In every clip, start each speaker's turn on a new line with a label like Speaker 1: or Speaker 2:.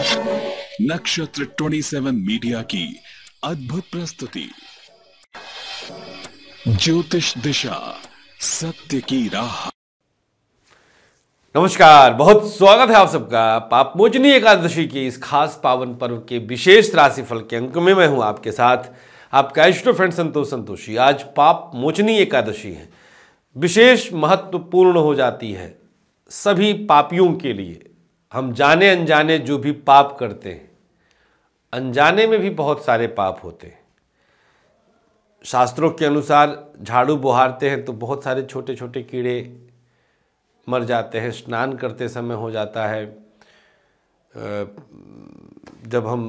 Speaker 1: नक्षत्र 27 मीडिया की अद्भुत प्रस्तुति ज्योतिष दिशा सत्य की राह नमस्कार बहुत स्वागत है आप सबका पापमोचनी एकादशी के इस खास पावन पर्व के विशेष राशिफल के अंक में मैं हूं आपके साथ आपका एस्ट्रो फ्रेंड संतोष संतोषी आज पाप मोचनी एकादशी है विशेष महत्वपूर्ण हो जाती है सभी पापियों के लिए हम जाने अनजाने जो भी पाप करते हैं अनजाने में भी बहुत सारे पाप होते हैं शास्त्रों के अनुसार झाड़ू बुहारते हैं तो बहुत सारे छोटे छोटे कीड़े मर जाते हैं स्नान करते समय हो जाता है जब हम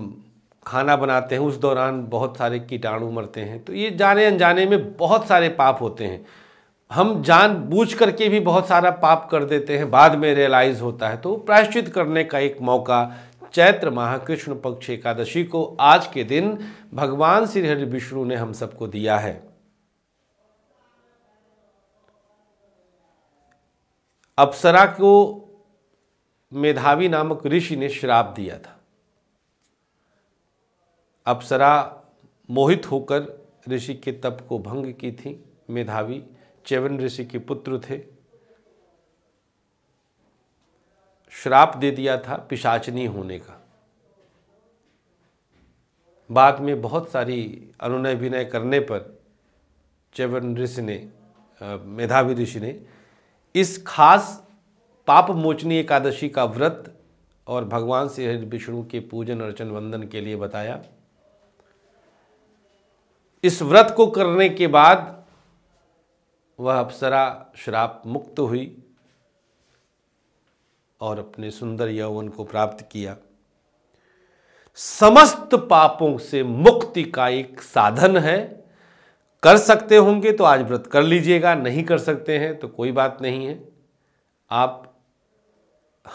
Speaker 1: खाना बनाते हैं उस दौरान बहुत सारे कीटाणु मरते हैं तो ये जाने अनजाने में बहुत सारे पाप होते हैं हम जान बूझ करके भी बहुत सारा पाप कर देते हैं बाद में रियलाइज होता है तो प्रायश्चित करने का एक मौका चैत्र माह कृष्ण पक्ष एकादशी को आज के दिन भगवान श्रीहरि विष्णु ने हम सबको दिया है अप्सरा को मेधावी नामक ऋषि ने श्राप दिया था अप्सरा मोहित होकर ऋषि के तप को भंग की थी मेधावी च्यवन ऋषि के पुत्र थे श्राप दे दिया था पिशाचनी होने का बाद में बहुत सारी अनुनय विनय करने पर च्यवन ऋषि ने मेधावी ऋषि ने इस खास पाप मोचनी एकादशी का व्रत और भगवान श्री विष्णु के पूजन अर्चन वंदन के लिए बताया इस व्रत को करने के बाद वह अप्सरा श्राप मुक्त हुई और अपने सुंदर यौवन को प्राप्त किया समस्त पापों से मुक्ति का एक साधन है कर सकते होंगे तो आज व्रत कर लीजिएगा नहीं कर सकते हैं तो कोई बात नहीं है आप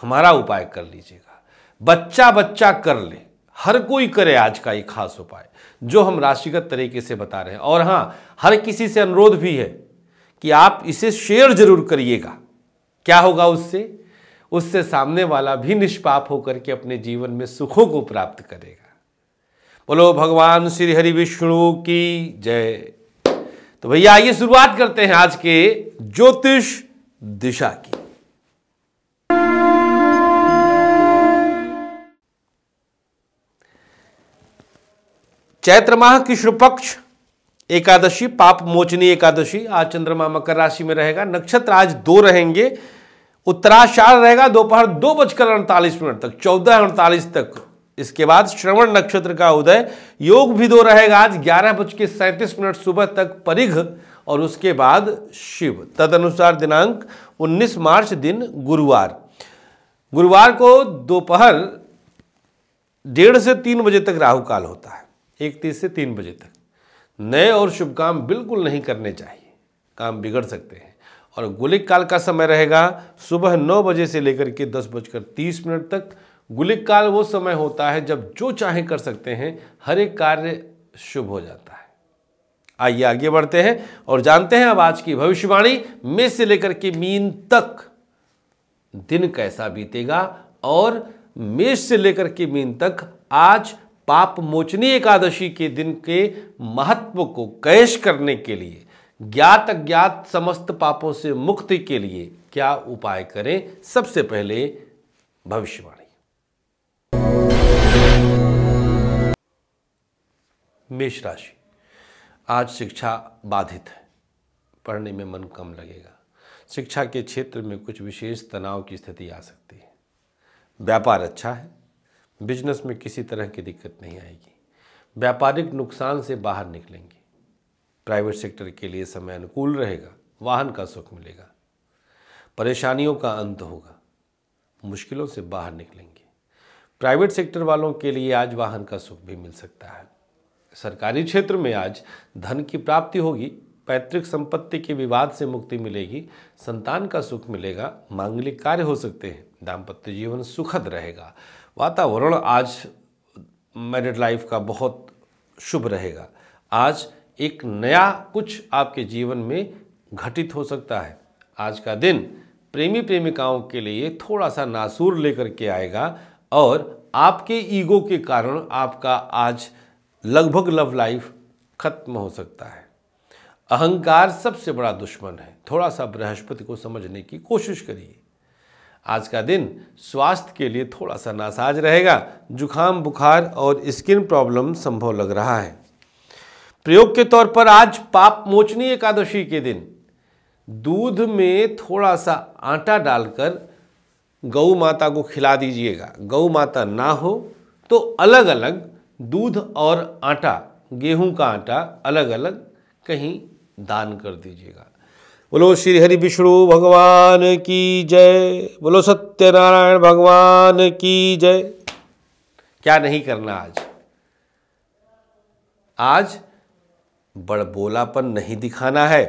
Speaker 1: हमारा उपाय कर लीजिएगा बच्चा बच्चा कर ले हर कोई करे आज का ये खास उपाय जो हम राशिगत तरीके से बता रहे हैं और हाँ हर किसी से अनुरोध भी है कि आप इसे शेयर जरूर करिएगा क्या होगा उससे उससे सामने वाला भी निष्पाप होकर के अपने जीवन में सुखों को प्राप्त करेगा बोलो भगवान श्री हरि विष्णु की जय तो भैया आइए शुरुआत करते हैं आज के ज्योतिष दिशा की चैत्र माह कृष्ण पक्ष एकादशी पाप मोचनी एकादशी आज चंद्रमा मकर राशि में रहेगा नक्षत्र आज दो रहेंगे उत्तराषाढ़ रहेगा दोपहर दो, बजकर अड़तालीस मिनट तक चौदह अड़तालीस तक इसके बाद श्रवण नक्षत्र का उदय योग भी दो रहेगा आज ग्यारह बज के सैंतीस मिनट सुबह तक परिघ और उसके बाद शिव तदनुसार दिनांक 19 मार्च दिन गुरुवार गुरुवार को दोपहर डेढ़ से तीन बजे तक राहु काल होता है एक तीस से तीन बजे तक नए और शुभ काम बिल्कुल नहीं करने चाहिए काम बिगड़ सकते हैं और गुलिक काल का समय रहेगा सुबह नौ बजे से लेकर के दस बजकर तीस मिनट तक गुलिक काल वो समय होता है जब जो चाहे कर सकते हैं हर एक कार्य शुभ हो जाता है आइए आगे बढ़ते हैं और जानते हैं अब आज की भविष्यवाणी मेष से लेकर के मीन तक दिन कैसा बीतेगा और मेष से लेकर के मीन तक आज पाप मोचनी एकादशी के दिन के महत्व को कैश करने के लिए ज्ञात अज्ञात समस्त पापों से मुक्ति के लिए क्या उपाय करें सबसे पहले भविष्यवाणी मेष राशि आज शिक्षा बाधित है पढ़ने में मन कम लगेगा शिक्षा के क्षेत्र में कुछ विशेष तनाव की स्थिति आ सकती है व्यापार अच्छा है बिजनेस में किसी तरह की दिक्कत नहीं आएगी व्यापारिक नुकसान से बाहर निकलेंगे प्राइवेट सेक्टर के लिए समय अनुकूल रहेगा वाहन का सुख मिलेगा परेशानियों का अंत होगा मुश्किलों से बाहर निकलेंगे प्राइवेट सेक्टर वालों के लिए आज वाहन का सुख भी मिल सकता है सरकारी क्षेत्र में आज धन की प्राप्ति होगी पैतृक संपत्ति के विवाद से मुक्ति मिलेगी संतान का सुख मिलेगा मांगलिक कार्य हो सकते हैं दाम्पत्य जीवन सुखद रहेगा वातावरण आज मैरिड लाइफ का बहुत शुभ रहेगा आज एक नया कुछ आपके जीवन में घटित हो सकता है आज का दिन प्रेमी प्रेमिकाओं के लिए थोड़ा सा नासूर लेकर के आएगा और आपके ईगो के कारण आपका आज लगभग लव लाइफ खत्म हो सकता है अहंकार सबसे बड़ा दुश्मन है थोड़ा सा बृहस्पति को समझने की कोशिश करिए आज का दिन स्वास्थ्य के लिए थोड़ा सा नासाज रहेगा जुखाम बुखार और स्किन प्रॉब्लम संभव लग रहा है प्रयोग के तौर पर आज पाप मोचनी एकादशी के दिन दूध में थोड़ा सा आटा डालकर गौ माता को खिला दीजिएगा गौ माता ना हो तो अलग अलग दूध और आटा गेहूं का आटा अलग अलग कहीं दान कर दीजिएगा बोलो श्री हरि विष्णु भगवान की जय बोलो सत्यनारायण भगवान की जय क्या नहीं करना आज आज बड़बोलापन नहीं दिखाना है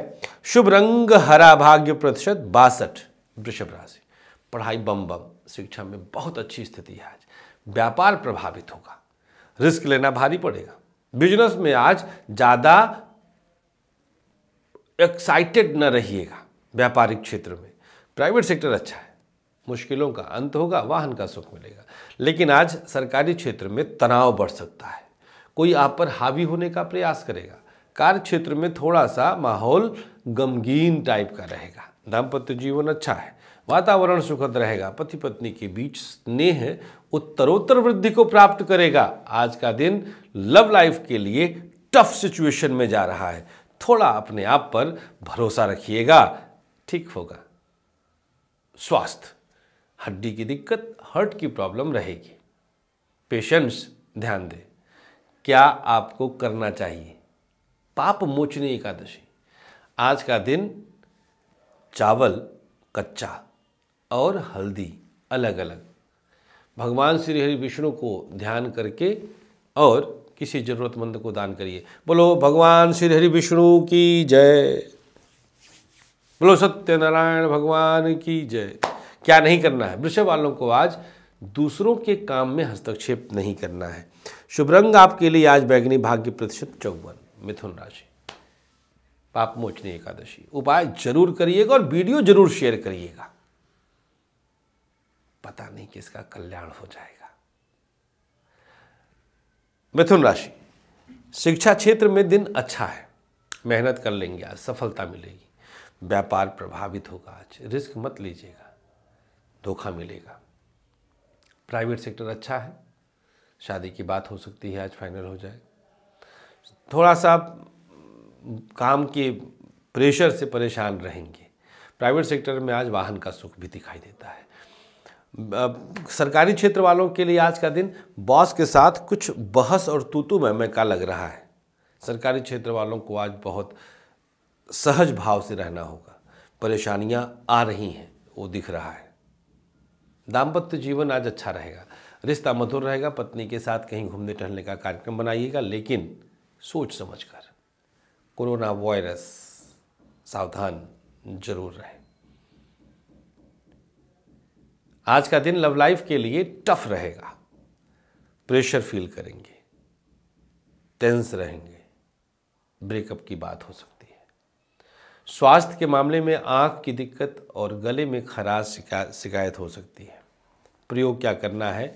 Speaker 1: शुभ रंग हरा भाग्य प्रतिशत बासठ वृषभ राशि पढ़ाई बम बम शिक्षा में बहुत अच्छी स्थिति है आज व्यापार प्रभावित होगा रिस्क लेना भारी पड़ेगा बिजनेस में आज ज़्यादा एक्साइटेड न रहिएगा व्यापारिक क्षेत्र में प्राइवेट सेक्टर अच्छा है मुश्किलों का अंत होगा वाहन का सुख मिलेगा लेकिन आज सरकारी क्षेत्र में तनाव बढ़ सकता है कोई आप पर हावी होने का प्रयास करेगा कार्य क्षेत्र में थोड़ा सा माहौल गमगीन टाइप का रहेगा दाम्पत्य जीवन अच्छा है वातावरण सुखद रहेगा पति पत्नी के बीच स्नेह उत्तरोत्तर वृद्धि को प्राप्त करेगा आज का दिन लव लाइफ के लिए टफ सिचुएशन में जा रहा है थोड़ा अपने आप पर भरोसा रखिएगा ठीक होगा स्वास्थ्य हड्डी की दिक्कत हार्ट की प्रॉब्लम रहेगी पेशेंस ध्यान दें क्या आपको करना चाहिए पाप मोचनी एकादशी आज का दिन चावल कच्चा और हल्दी अलग अलग भगवान श्री हरि विष्णु को ध्यान करके और किसी ज़रूरतमंद को दान करिए बोलो भगवान श्री हरि विष्णु की जय बोलो सत्यनारायण भगवान की जय क्या नहीं करना है वृषभ वालों को आज दूसरों के काम में हस्तक्षेप नहीं करना है शुभ रंग आपके लिए आज बैगनी भाग्य प्रतिशत चौवन मिथुन राशि पाप मोचनी एकादशी उपाय जरूर करिएगा और वीडियो जरूर शेयर करिएगा पता नहीं किसका कल्याण हो जाएगा मिथुन राशि शिक्षा क्षेत्र में दिन अच्छा है मेहनत कर लेंगे आज सफलता मिलेगी व्यापार प्रभावित होगा आज रिस्क मत लीजिएगा धोखा मिलेगा प्राइवेट सेक्टर अच्छा है शादी की बात हो सकती है आज फाइनल हो जाए थोड़ा सा काम के प्रेशर से परेशान रहेंगे प्राइवेट सेक्टर में आज वाहन का सुख भी दिखाई देता है सरकारी क्षेत्र वालों के लिए आज का दिन बॉस के साथ कुछ बहस और तूतु में का लग रहा है सरकारी क्षेत्र वालों को आज बहुत सहज भाव से रहना होगा परेशानियां आ रही हैं वो दिख रहा है दाम्पत्य जीवन आज अच्छा रहेगा रिश्ता मधुर रहेगा पत्नी के साथ कहीं घूमने टहलने का कार्यक्रम बनाइएगा लेकिन सोच समझ कर कोरोना वायरस सावधान जरूर रहें आज का दिन लव लाइफ के लिए टफ रहेगा प्रेशर फील करेंगे टेंस रहेंगे ब्रेकअप की बात हो सकती है स्वास्थ्य के मामले में आंख की दिक्कत और गले में खराश शिकायत हो सकती है प्रयोग क्या करना है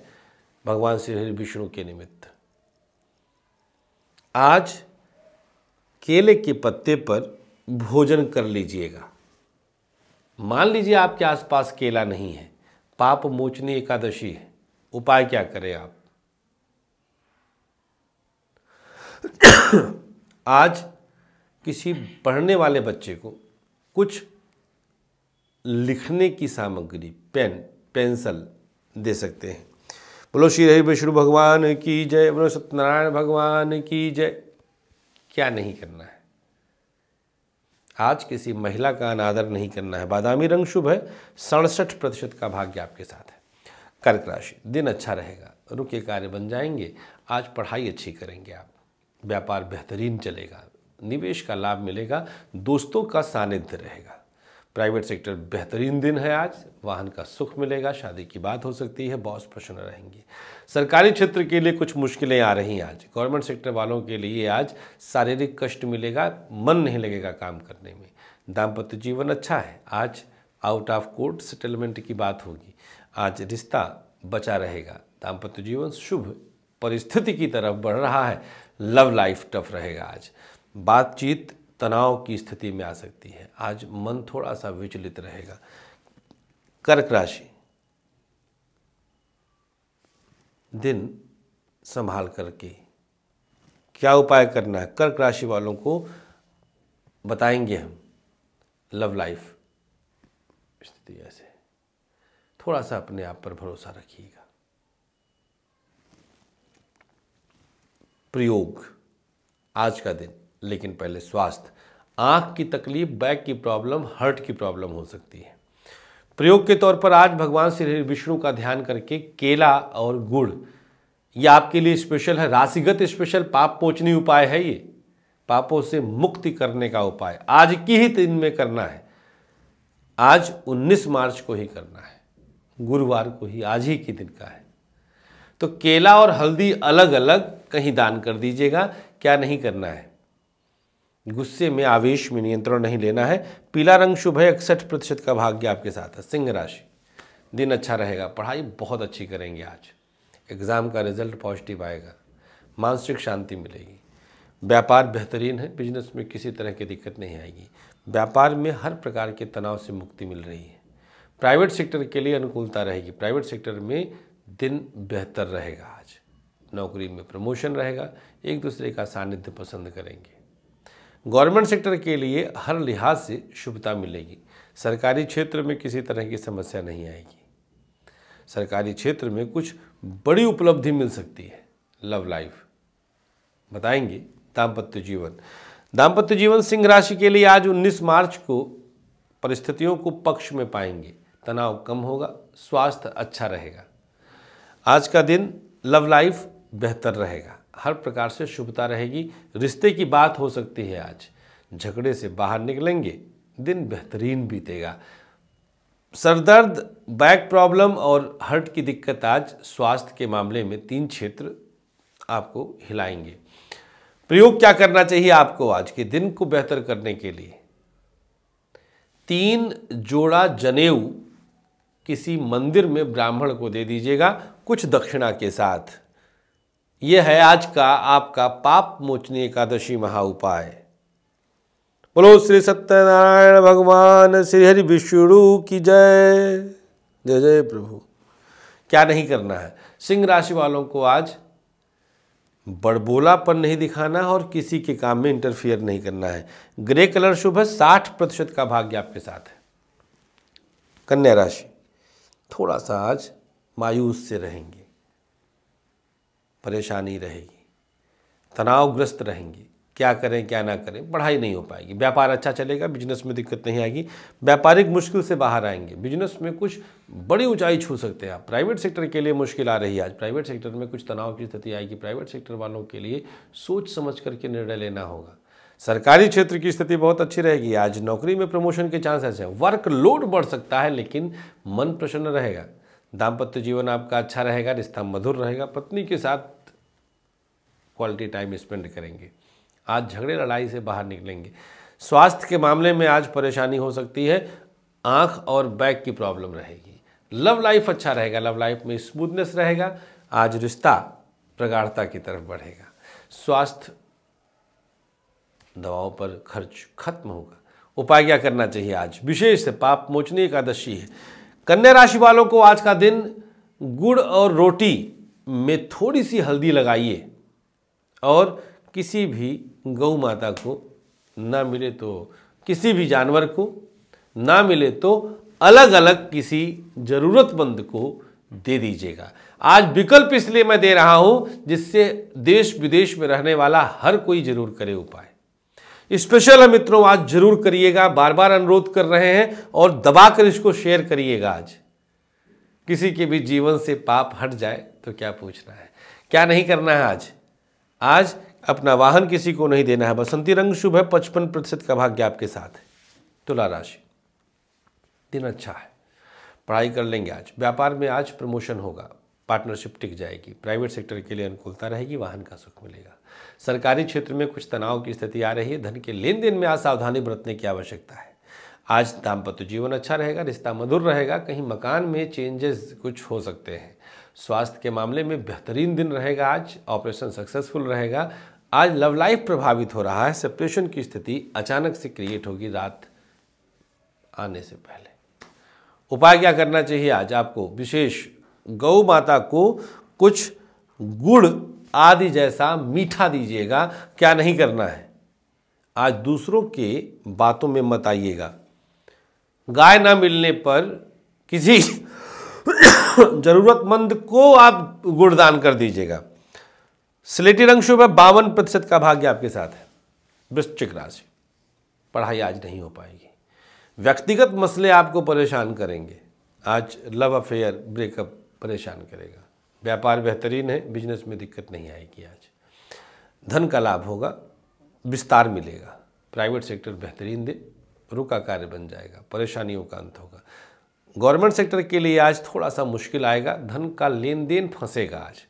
Speaker 1: भगवान श्री विष्णु के निमित्त आज केले के पत्ते पर भोजन कर लीजिएगा मान लीजिए आपके आसपास केला नहीं है पाप मोचनी एकादशी है उपाय क्या करें आप आज किसी पढ़ने वाले बच्चे को कुछ लिखने की सामग्री पेन पेंसिल दे सकते हैं बोलो श्री हरि विष्णु भगवान की जय बोलो सत्यनारायण भगवान की जय क्या नहीं करना है आज किसी महिला का अनादर नहीं करना है बादामी रंग शुभ है सड़सठ प्रतिशत का भाग्य आपके साथ है कर्क राशि दिन अच्छा रहेगा रुके कार्य बन जाएंगे आज पढ़ाई अच्छी करेंगे आप व्यापार बेहतरीन चलेगा निवेश का लाभ मिलेगा दोस्तों का सानिध्य रहेगा प्राइवेट सेक्टर बेहतरीन दिन है आज वाहन का सुख मिलेगा शादी की बात हो सकती है बॉस प्रसन्न रहेंगे सरकारी क्षेत्र के लिए कुछ मुश्किलें आ रही हैं आज गवर्नमेंट सेक्टर वालों के लिए आज शारीरिक कष्ट मिलेगा मन नहीं लगेगा काम करने में दाम्पत्य जीवन अच्छा है आज आउट ऑफ कोर्ट सेटलमेंट की बात होगी आज रिश्ता बचा रहेगा दाम्पत्य जीवन शुभ परिस्थिति की तरफ बढ़ रहा है लव लाइफ टफ रहेगा आज बातचीत तनाव की स्थिति में आ सकती है आज मन थोड़ा सा विचलित रहेगा कर्क राशि दिन संभाल करके क्या उपाय करना है कर्क राशि वालों को बताएंगे हम लव लाइफ स्थिति ऐसे थोड़ा सा अपने आप पर भरोसा रखिएगा प्रयोग आज का दिन लेकिन पहले स्वास्थ्य आँख की तकलीफ बैक की प्रॉब्लम हार्ट की प्रॉब्लम हो सकती है प्रयोग के तौर पर आज भगवान श्री विष्णु का ध्यान करके केला और गुड़ ये आपके लिए स्पेशल है राशिगत स्पेशल पाप पोचनी उपाय है ये पापों से मुक्ति करने का उपाय आज की ही दिन में करना है आज 19 मार्च को ही करना है गुरुवार को ही आज ही के दिन का है तो केला और हल्दी अलग अलग कहीं दान कर दीजिएगा क्या नहीं करना है गुस्से में आवेश में नियंत्रण नहीं लेना है पीला रंग शुभ है इकसठ प्रतिशत का भाग्य आपके साथ है सिंह राशि दिन अच्छा रहेगा पढ़ाई बहुत अच्छी करेंगे आज एग्ज़ाम का रिजल्ट पॉजिटिव आएगा मानसिक शांति मिलेगी व्यापार बेहतरीन है बिजनेस में किसी तरह की दिक्कत नहीं आएगी व्यापार में हर प्रकार के तनाव से मुक्ति मिल रही है प्राइवेट सेक्टर के लिए अनुकूलता रहेगी प्राइवेट सेक्टर में दिन बेहतर रहेगा आज नौकरी में प्रमोशन रहेगा एक दूसरे का सानिध्य पसंद करेंगे गवर्नमेंट सेक्टर के लिए हर लिहाज से शुभता मिलेगी सरकारी क्षेत्र में किसी तरह की समस्या नहीं आएगी सरकारी क्षेत्र में कुछ बड़ी उपलब्धि मिल सकती है लव लाइफ बताएंगे दाम्पत्य जीवन दाम्पत्य जीवन सिंह राशि के लिए आज 19 मार्च को परिस्थितियों को पक्ष में पाएंगे तनाव कम होगा स्वास्थ्य अच्छा रहेगा आज का दिन लव लाइफ बेहतर रहेगा हर प्रकार से शुभता रहेगी रिश्ते की बात हो सकती है आज झगड़े से बाहर निकलेंगे दिन बेहतरीन बीतेगा सरदर्द बैक प्रॉब्लम और हर्ट की दिक्कत आज स्वास्थ्य के मामले में तीन क्षेत्र आपको हिलाएंगे प्रयोग क्या करना चाहिए आपको आज के दिन को बेहतर करने के लिए तीन जोड़ा जनेऊ किसी मंदिर में ब्राह्मण को दे दीजिएगा कुछ दक्षिणा के साथ यह है आज का आपका पाप मोचनी एकादशी महा उपाय बोलो श्री सत्यनारायण भगवान श्री हरि विष्णु की जय जय जय प्रभु क्या नहीं करना है सिंह राशि वालों को आज बड़बोलापन नहीं दिखाना है और किसी के काम में इंटरफियर नहीं करना है ग्रे कलर शुभ है साठ प्रतिशत का भाग्य आपके साथ है कन्या राशि थोड़ा सा आज मायूस से रहेंगे परेशानी रहेगी तनावग्रस्त रहेंगे क्या करें क्या ना करें पढ़ाई नहीं हो पाएगी व्यापार अच्छा चलेगा बिजनेस में दिक्कत नहीं आएगी व्यापारिक मुश्किल से बाहर आएंगे बिजनेस में कुछ बड़ी ऊंचाई छू सकते हैं आप प्राइवेट सेक्टर के लिए मुश्किल आ रही है आज प्राइवेट सेक्टर में कुछ तनाव की स्थिति आएगी प्राइवेट सेक्टर वालों के लिए सोच समझ करके निर्णय लेना होगा सरकारी क्षेत्र की स्थिति बहुत अच्छी रहेगी आज नौकरी में प्रमोशन के चांसेस हैं वर्कलोड बढ़ सकता है लेकिन मन प्रसन्न रहेगा दाम्पत्य जीवन आपका अच्छा रहेगा रिश्ता मधुर रहेगा पत्नी के साथ क्वालिटी टाइम स्पेंड करेंगे आज झगड़े लड़ाई से बाहर निकलेंगे स्वास्थ्य के मामले में आज परेशानी हो सकती है आँख और बैक की प्रॉब्लम रहेगी लव लाइफ अच्छा रहेगा लव लाइफ में स्मूथनेस रहेगा आज रिश्ता प्रगाढ़ता की तरफ बढ़ेगा स्वास्थ्य दवाओं पर खर्च खत्म होगा उपाय क्या करना चाहिए आज विशेष पाप मोचनी एकादशी है कन्या राशि वालों को आज का दिन गुड़ और रोटी में थोड़ी सी हल्दी लगाइए और किसी भी गौ माता को ना मिले तो किसी भी जानवर को ना मिले तो अलग अलग किसी ज़रूरतमंद को दे दीजिएगा आज विकल्प इसलिए मैं दे रहा हूं जिससे देश विदेश में रहने वाला हर कोई जरूर करे उपाय स्पेशल है मित्रों आज जरूर करिएगा बार बार अनुरोध कर रहे हैं और दबाकर इसको शेयर करिएगा आज किसी के भी जीवन से पाप हट जाए तो क्या पूछना है क्या नहीं करना है आज आज अपना वाहन किसी को नहीं देना है बसंती रंग शुभ है पचपन प्रतिशत का भाग्य आपके साथ है तुला राशि दिन अच्छा है पढ़ाई कर लेंगे आज व्यापार में आज प्रमोशन होगा पार्टनरशिप टिक जाएगी प्राइवेट सेक्टर के लिए अनुकूलता रहेगी वाहन का सुख मिलेगा सरकारी क्षेत्र में कुछ तनाव की स्थिति आ रही है धन के लेन देन में आज सावधानी बरतने की आवश्यकता है आज दाम्पत्य जीवन अच्छा रहेगा रिश्ता मधुर रहेगा कहीं मकान में चेंजेस कुछ हो सकते हैं स्वास्थ्य के मामले में बेहतरीन दिन रहेगा आज ऑपरेशन सक्सेसफुल रहेगा आज लव लाइफ प्रभावित हो रहा है सेपरेशन की स्थिति अचानक से क्रिएट होगी रात आने से पहले उपाय क्या करना चाहिए आज आपको विशेष गौ माता को कुछ गुड़ आदि जैसा मीठा दीजिएगा क्या नहीं करना है आज दूसरों के बातों में मत आइएगा गाय ना मिलने पर किसी जरूरतमंद को आप गुणदान कर दीजिएगा स्लेटी रंग शुभ है बावन प्रतिशत का भाग्य आपके साथ है वृश्चिक राशि पढ़ाई आज नहीं हो पाएगी व्यक्तिगत मसले आपको परेशान करेंगे आज लव अफेयर ब्रेकअप परेशान करेगा व्यापार बेहतरीन है बिजनेस में दिक्कत नहीं आएगी आज धन का लाभ होगा विस्तार मिलेगा प्राइवेट सेक्टर बेहतरीन दे रुका कार्य बन जाएगा परेशानियों का अंत होगा गवर्नमेंट सेक्टर के लिए आज थोड़ा सा मुश्किल आएगा धन का लेन देन फंसेगा आज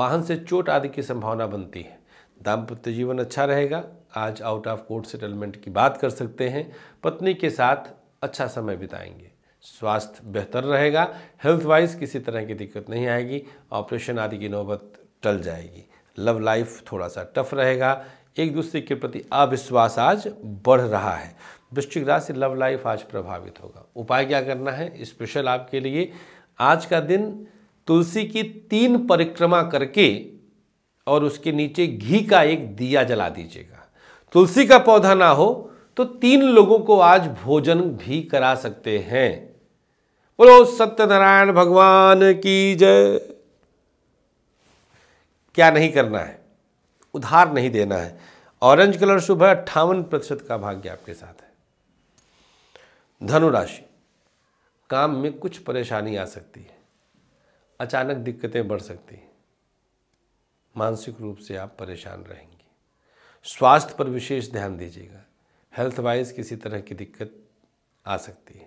Speaker 1: वाहन से चोट आदि की संभावना बनती है दाम्पत्य जीवन अच्छा रहेगा आज आउट ऑफ कोर्ट सेटलमेंट की बात कर सकते हैं पत्नी के साथ अच्छा समय बिताएंगे स्वास्थ्य बेहतर रहेगा हेल्थ वाइज किसी तरह की दिक्कत नहीं आएगी ऑपरेशन आदि की नौबत टल जाएगी लव लाइफ थोड़ा सा टफ रहेगा एक दूसरे के प्रति अविश्वास आज बढ़ रहा है वृश्चिक राशि लव लाइफ आज प्रभावित होगा उपाय क्या करना है स्पेशल आपके लिए आज का दिन तुलसी की तीन परिक्रमा करके और उसके नीचे घी का एक दिया जला दीजिएगा तुलसी का पौधा ना हो तो तीन लोगों को आज भोजन भी करा सकते हैं बोलो सत्यनारायण भगवान की जय क्या नहीं करना है उधार नहीं देना है ऑरेंज कलर शुभ है अट्ठावन प्रतिशत का भाग्य आपके साथ है धनुराशि काम में कुछ परेशानी आ सकती है अचानक दिक्कतें बढ़ सकती हैं मानसिक रूप से आप परेशान रहेंगे स्वास्थ्य पर विशेष ध्यान दीजिएगा हेल्थ वाइज किसी तरह की दिक्कत आ सकती है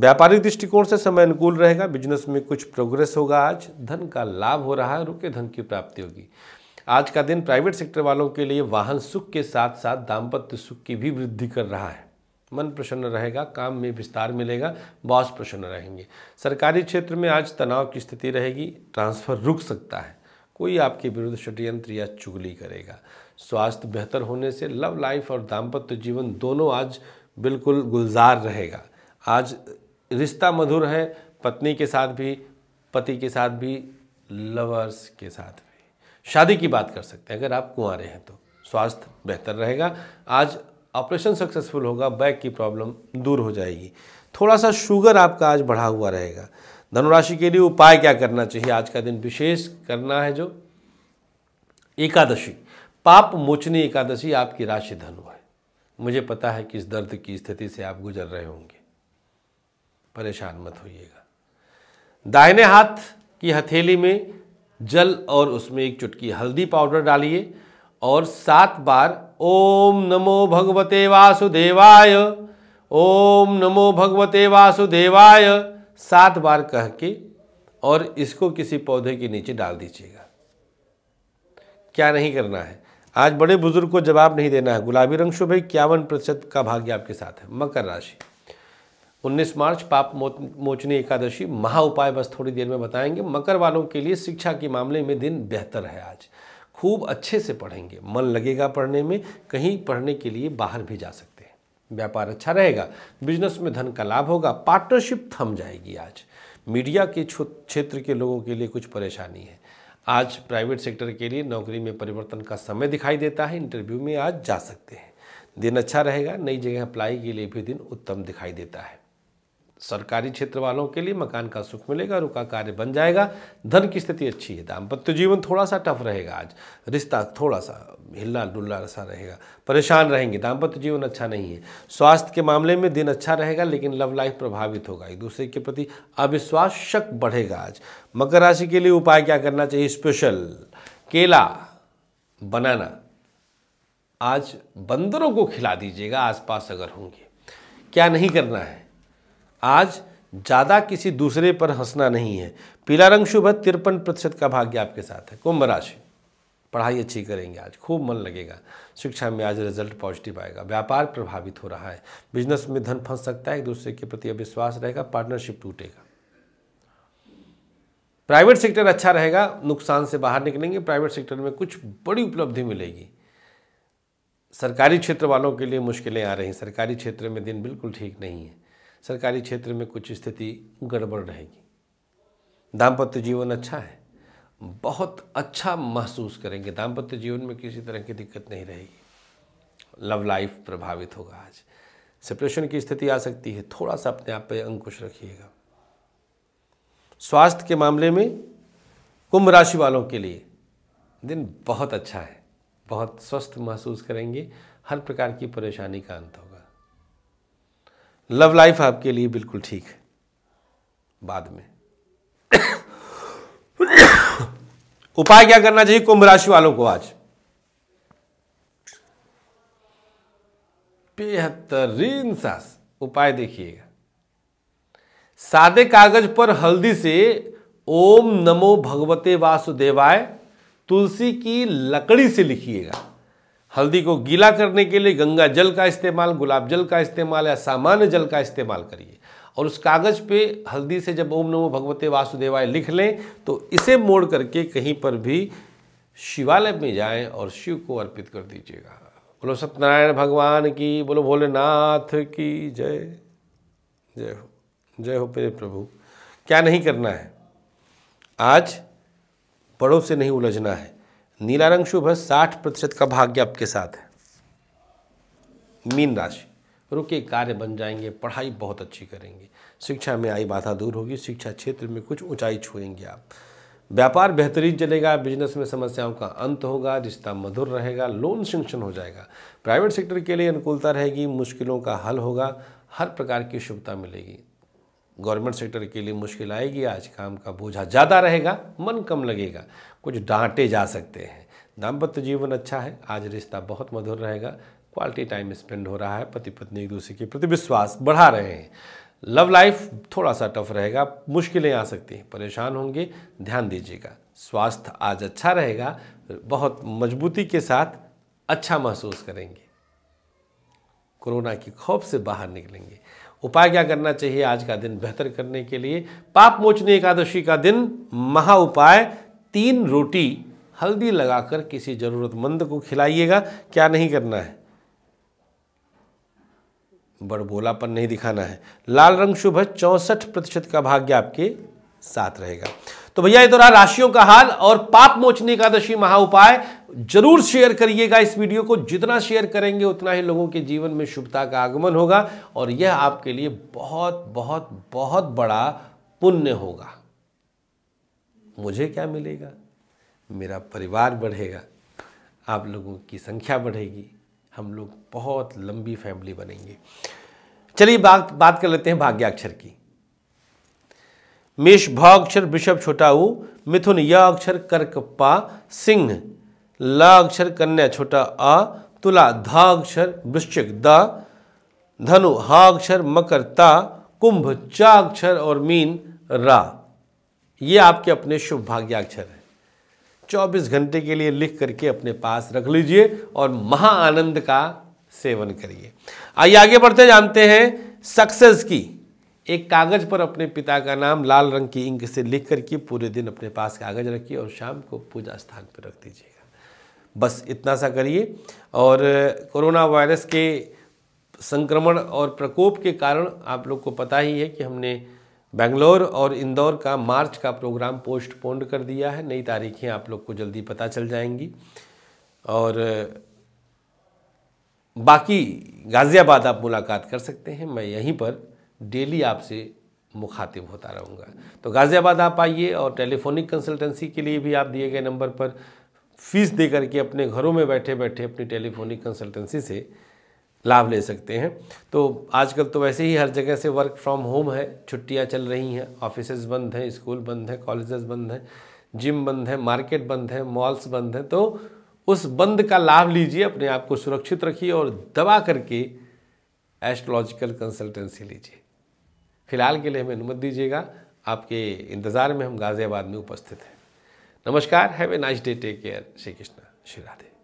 Speaker 1: व्यापारिक दृष्टिकोण से समय अनुकूल रहेगा बिजनेस में कुछ प्रोग्रेस होगा आज धन का लाभ हो रहा है रुके धन की प्राप्ति होगी आज का दिन प्राइवेट सेक्टर वालों के लिए वाहन सुख के साथ साथ दाम्पत्य सुख की भी वृद्धि कर रहा है मन प्रसन्न रहेगा काम में विस्तार मिलेगा बॉस प्रसन्न रहेंगे सरकारी क्षेत्र में आज तनाव की स्थिति रहेगी ट्रांसफर रुक सकता है कोई आपके विरुद्ध षड्यंत्र या चुगली करेगा स्वास्थ्य बेहतर होने से लव लाइफ और दाम्पत्य जीवन दोनों आज बिल्कुल गुलजार रहेगा आज रिश्ता मधुर है पत्नी के साथ भी पति के साथ भी लवर्स के साथ भी शादी की बात कर सकते हैं अगर आप कुंवारे हैं तो स्वास्थ्य बेहतर रहेगा आज ऑपरेशन सक्सेसफुल होगा बैक की प्रॉब्लम दूर हो जाएगी थोड़ा सा शुगर आपका आज बढ़ा हुआ रहेगा धनुराशि के लिए उपाय क्या करना चाहिए आज का दिन विशेष करना है जो एकादशी पाप मोचनी एकादशी आपकी राशि धनु है मुझे पता है कि इस दर्द की स्थिति से आप गुजर रहे होंगे परेशान मत होइएगा दाहिने हाथ की हथेली में जल और उसमें एक चुटकी हल्दी पाउडर डालिए और सात बार ओम नमो भगवते वासुदेवाय ओम नमो भगवते वासुदेवाय सात बार कह के और इसको किसी पौधे के नीचे डाल दीजिएगा क्या नहीं करना है आज बड़े बुजुर्ग को जवाब नहीं देना है गुलाबी रंग शुभ इक्यावन प्रतिशत का भाग्य आपके साथ है मकर राशि 19 मार्च पाप मोचनी एकादशी महा उपाय बस थोड़ी देर में बताएंगे मकर वालों के लिए शिक्षा के मामले में दिन बेहतर है आज खूब अच्छे से पढ़ेंगे मन लगेगा पढ़ने में कहीं पढ़ने के लिए बाहर भी जा सकते व्यापार अच्छा रहेगा बिजनेस में धन का लाभ होगा पार्टनरशिप थम जाएगी आज मीडिया के क्षेत्र के लोगों के लिए कुछ परेशानी है आज प्राइवेट सेक्टर के लिए नौकरी में परिवर्तन का समय दिखाई देता है इंटरव्यू में आज जा सकते हैं दिन अच्छा रहेगा नई जगह अप्लाई के लिए भी दिन उत्तम दिखाई देता है सरकारी क्षेत्र वालों के लिए मकान का सुख मिलेगा रुका कार्य बन जाएगा धन की स्थिति अच्छी है दाम्पत्य जीवन थोड़ा सा टफ रहेगा आज रिश्ता थोड़ा सा हिलना डुलना सा रहेगा परेशान रहेंगे दाम्पत्य जीवन अच्छा नहीं है स्वास्थ्य के मामले में दिन अच्छा रहेगा लेकिन लव लाइफ प्रभावित होगा एक दूसरे के प्रति अविश्वास शक बढ़ेगा आज मकर राशि के लिए उपाय क्या करना चाहिए स्पेशल केला बनाना आज बंदरों को खिला दीजिएगा आसपास अगर होंगे क्या नहीं करना है आज ज़्यादा किसी दूसरे पर हंसना नहीं है पीला रंग शुभ है तिरपन प्रतिशत का भाग्य आपके साथ है कुंभ राशि पढ़ाई अच्छी करेंगे आज खूब मन लगेगा शिक्षा में आज रिजल्ट पॉजिटिव आएगा व्यापार प्रभावित हो रहा है बिजनेस में धन फंस सकता है एक दूसरे के प्रति अविश्वास रहेगा पार्टनरशिप टूटेगा प्राइवेट सेक्टर अच्छा रहेगा नुकसान से बाहर निकलेंगे प्राइवेट सेक्टर में कुछ बड़ी उपलब्धि मिलेगी सरकारी क्षेत्र वालों के लिए मुश्किलें आ रही हैं सरकारी क्षेत्र में दिन बिल्कुल ठीक नहीं है सरकारी क्षेत्र में कुछ स्थिति गड़बड़ रहेगी दाम्पत्य जीवन अच्छा है बहुत अच्छा महसूस करेंगे दाम्पत्य जीवन में किसी तरह की दिक्कत नहीं रहेगी लव लाइफ प्रभावित होगा आज सेपरेशन की स्थिति आ सकती है थोड़ा सा अपने आप पर अंकुश रखिएगा स्वास्थ्य के मामले में कुंभ राशि वालों के लिए दिन बहुत अच्छा है बहुत स्वस्थ महसूस करेंगे हर प्रकार की परेशानी का अंत होगा लव लाइफ आपके लिए बिल्कुल ठीक है बाद में उपाय क्या करना चाहिए कुंभ राशि वालों को आज बेहतरीन सास उपाय देखिएगा सादे कागज पर हल्दी से ओम नमो भगवते वासुदेवाय तुलसी की लकड़ी से लिखिएगा हल्दी को गीला करने के लिए गंगा जल का इस्तेमाल गुलाब जल का इस्तेमाल या सामान्य जल का इस्तेमाल करिए और उस कागज़ पे हल्दी से जब ओम नमो भगवते वासुदेवाय लिख लें तो इसे मोड़ करके कहीं पर भी शिवालय में जाएं और शिव को अर्पित कर दीजिएगा बोलो सत्यनारायण भगवान की बोलो भोलेनाथ की जय जय हो जय हो मेरे प्रभु क्या नहीं करना है आज पड़ों से नहीं उलझना है नीला रंग शुभ है साठ प्रतिशत का भाग्य आपके साथ है मीन राशि रुके कार्य बन जाएंगे पढ़ाई बहुत अच्छी करेंगे शिक्षा में आई बाधा दूर होगी शिक्षा क्षेत्र में कुछ ऊंचाई छुएंगे आप व्यापार बेहतरीन चलेगा बिजनेस में समस्याओं का अंत होगा रिश्ता मधुर रहेगा लोन सेंक्शन हो जाएगा प्राइवेट सेक्टर के लिए अनुकूलता रहेगी मुश्किलों का हल होगा हर प्रकार की शुभता मिलेगी गवर्नमेंट सेक्टर के लिए मुश्किल आएगी आज काम का बोझा ज़्यादा रहेगा मन कम लगेगा कुछ डांटे जा सकते हैं दाम्पत्य जीवन अच्छा है आज रिश्ता बहुत मधुर रहेगा क्वालिटी टाइम स्पेंड हो रहा है पति पत्नी एक दूसरे के प्रति विश्वास बढ़ा रहे हैं लव लाइफ थोड़ा सा टफ रहेगा मुश्किलें आ सकती हैं परेशान होंगे ध्यान दीजिएगा स्वास्थ्य आज अच्छा रहेगा बहुत मजबूती के साथ अच्छा महसूस करेंगे कोरोना की खौफ से बाहर निकलेंगे उपाय क्या करना चाहिए आज का दिन बेहतर करने के लिए पाप मोचनी एकादशी का दिन महा उपाय तीन रोटी हल्दी लगाकर किसी ज़रूरतमंद को खिलाइएगा क्या नहीं करना है बड़बोलापन नहीं दिखाना है लाल रंग शुभ है चौसठ प्रतिशत का भाग्य आपके साथ रहेगा तो भैया ये तो रहा राशियों का हाल और पाप मोचनी एकादशी महा उपाय जरूर शेयर करिएगा इस वीडियो को जितना शेयर करेंगे उतना ही लोगों के जीवन में शुभता का आगमन होगा और यह आपके लिए बहुत बहुत बहुत बड़ा पुण्य होगा मुझे क्या मिलेगा मेरा परिवार बढ़ेगा आप लोगों की संख्या बढ़ेगी हम लोग बहुत लंबी फैमिली बनेंगे चलिए बात बात कर लेते हैं भाग्याक्षर की मेष भाव अक्षर वृषभ छोटा मिथुन य अक्षर कर्कपा सिंह ला अक्षर कन्या छोटा आ तुला धा अक्षर वृश्चिक द धनु हा अक्षर मकर ता कुंभ चा अक्षर और मीन रा ये आपके अपने शुभ भाग्याक्षर हैं 24 घंटे के लिए लिख करके अपने पास रख लीजिए और महाआनंद का सेवन करिए आइए आगे बढ़ते जानते हैं सक्सेस की एक कागज पर अपने पिता का नाम लाल रंग की इंक से लिख करके पूरे दिन अपने पास कागज रखिए और शाम को पूजा स्थान पर रख दीजिएगा बस इतना सा करिए और कोरोना वायरस के संक्रमण और प्रकोप के कारण आप लोग को पता ही है कि हमने बेंगलोर और इंदौर का मार्च का प्रोग्राम पोस्टपोन्ड कर दिया है नई तारीखें आप लोग को जल्दी पता चल जाएंगी और बाकी गाज़ियाबाद आप मुलाकात कर सकते हैं मैं यहीं पर डेली आपसे मुखातिब होता रहूँगा तो गाज़ियाबाद आप आइए और टेलीफोनिक कंसल्टेंसी के लिए भी आप दिए गए नंबर पर फीस दे करके अपने घरों में बैठे बैठे अपनी टेलीफोनिक कंसल्टेंसी से लाभ ले सकते हैं तो आजकल तो वैसे ही हर जगह से वर्क फ्रॉम होम है छुट्टियां चल रही हैं ऑफिसेज बंद हैं स्कूल बंद हैं कॉलेजेस बंद हैं जिम बंद है मार्केट बंद है मॉल्स बंद हैं तो उस बंद का लाभ लीजिए अपने आप को सुरक्षित रखिए और दबा करके एस्ट्रोलॉजिकल कंसल्टेंसी लीजिए फिलहाल के लिए हमें अनुमति दीजिएगा आपके इंतज़ार में हम गाज़ियाबाद में उपस्थित हैं नमस्कार have a nice day take care Shri Krishna Shri Radhe